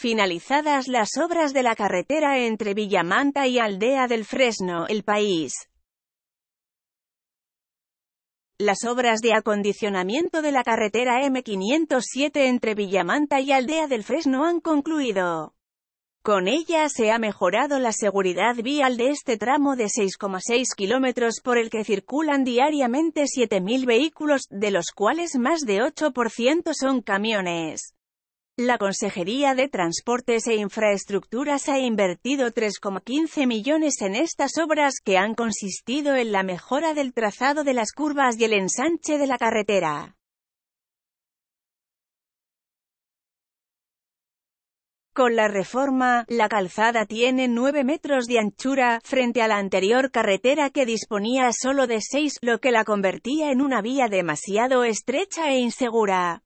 Finalizadas las obras de la carretera entre Villamanta y Aldea del Fresno, el país. Las obras de acondicionamiento de la carretera M507 entre Villamanta y Aldea del Fresno han concluido. Con ella se ha mejorado la seguridad vial de este tramo de 6,6 kilómetros por el que circulan diariamente 7.000 vehículos, de los cuales más de 8% son camiones. La Consejería de Transportes e Infraestructuras ha invertido 3,15 millones en estas obras, que han consistido en la mejora del trazado de las curvas y el ensanche de la carretera. Con la reforma, la calzada tiene 9 metros de anchura, frente a la anterior carretera que disponía solo de 6, lo que la convertía en una vía demasiado estrecha e insegura.